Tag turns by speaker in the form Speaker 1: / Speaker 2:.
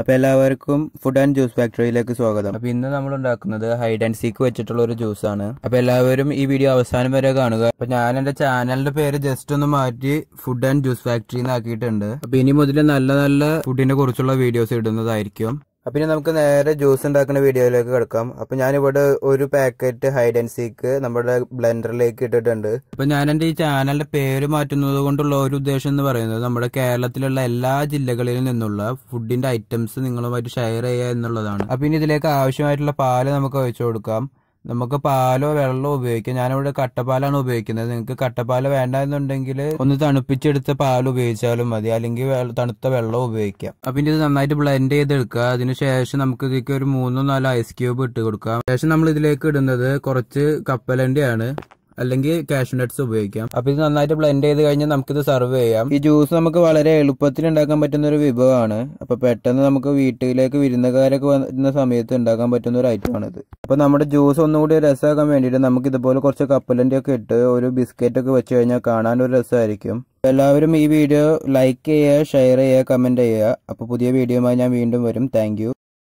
Speaker 1: അപ്പോൾ എല്ലാവർക്കും food and juice ഫാക്ടറിയിലേക്ക് സ്വാഗതം അപ്പോൾ ഇന്ന് നമ്മൾ ഉണ്ടാക്കുന്നത് ഹൈഡ് ആൻഡ് സീക്ക് വെച്ചിട്ടുള്ള ഒരു ജ്യൂസ് ആണ് അപ്പോൾ എല്ലാവരും ഈ വീഡിയോ അവസാനം വരെ കാണുക അപ്പോൾ ഞാൻ എന്റെ ചാനലിന്റെ പേര് ജസ്റ്റ് ഒന്ന് മാറ്റി ഫുഡ് ആൻഡ് ജ്യൂസ് ഫാക്ടറി എന്നാക്കിയിട്ടുണ്ട് അപ്പോൾ ഇനി മുതൽ നല്ല നല്ല ഫുഡിനെ കുറിച്ചുള്ള വീഡിയോസ് ഇടുന്നതായിരിക്കും അപ്പം ഇനി നമുക്ക് നേരെ ജ്യൂസ് ഉണ്ടാക്കുന്ന വീഡിയോയിലേക്ക് കിടക്കാം അപ്പം ഞാനിവിടെ ഒരു പാക്കറ്റ് ഹൈഡ് ആൻഡ് സീക്ക് നമ്മുടെ ബ്ലെൻഡറിലേക്ക് ഇട്ടിട്ടുണ്ട് അപ്പം ഞാൻ എൻ്റെ ഈ ചാനലിൻ്റെ പേര് മാറ്റുന്നത് കൊണ്ടുള്ള ഒരു ഉദ്ദേശം എന്ന് പറയുന്നത് നമ്മുടെ കേരളത്തിലുള്ള എല്ലാ ജില്ലകളിൽ നിന്നുള്ള ഫുഡിൻ്റെ ഐറ്റംസ് നിങ്ങളുമായിട്ട് ഷെയർ ചെയ്യുക എന്നുള്ളതാണ് അപ്പം ഇനി ഇതിലേക്ക് ആവശ്യമായിട്ടുള്ള പാല് നമുക്ക് ഒഴിച്ചു കൊടുക്കാം നമുക്ക് പാലോ വെള്ളമോ ഉപയോഗിക്കാം ഞാനിവിടെ കട്ടപ്പാലാണ് ഉപയോഗിക്കുന്നത് നിങ്ങൾക്ക് കട്ടപ്പാൽ വേണ്ട എന്നുണ്ടെങ്കിൽ ഒന്ന് തണുപ്പിച്ചെടുത്ത പാൽ ഉപയോഗിച്ചാലും മതി അല്ലെങ്കിൽ തണുത്ത വെള്ളം ഉപയോഗിക്കാം അപ്പം ഇത് നന്നായിട്ട് ബ്ലെൻഡ് ചെയ്തെടുക്കുക അതിനുശേഷം നമുക്ക് ഇതിലേക്ക് ഒരു മൂന്നോ നാലോ ഐസ് ക്യൂബ് ഇട്ട് കൊടുക്കാം ശേഷം നമ്മൾ ഇതിലേക്ക് ഇടുന്നത് കുറച്ച് കപ്പലണ്ടിയാണ് അല്ലെങ്കിൽ കാഷ്യൂ നട്ട്സ് ഉപയോഗിക്കാം അപ്പൊ ഇത് നന്നായിട്ട് ബ്ലെൻഡ് ചെയ്ത് കഴിഞ്ഞാൽ നമുക്കിത് സെർവ് ചെയ്യാം ഈ ജ്യൂസ് നമുക്ക് വളരെ എളുപ്പത്തിൽ ഉണ്ടാക്കാൻ പറ്റുന്ന ഒരു വിഭവമാണ് അപ്പൊ പെട്ടെന്ന് നമുക്ക് വീട്ടിലേക്ക് വിരുന്നുകാരൊക്കെ വരുന്ന സമയത്ത് ഉണ്ടാക്കാൻ പറ്റുന്ന ഒരു ഐറ്റം ഇത് അപ്പൊ നമ്മുടെ ജ്യൂസ് ഒന്നുകൂടി രസമാക്കാൻ വേണ്ടിയിട്ട് നമുക്ക് ഇതുപോലെ കുറച്ച് കപ്പലിന്റെ ഒക്കെ ഇട്ട് ഒരു ബിസ്ക്കറ്റ് ഒക്കെ വെച്ച് കഴിഞ്ഞാൽ കാണാൻ ഒരു രസമായിരിക്കും എല്ലാവരും ഈ വീഡിയോ ലൈക്ക് ചെയ്യുക ഷെയർ ചെയ്യുക കമന്റ് ചെയ്യുക അപ്പോൾ പുതിയ വീഡിയോയുമായി ഞാൻ വീണ്ടും വരും താങ്ക്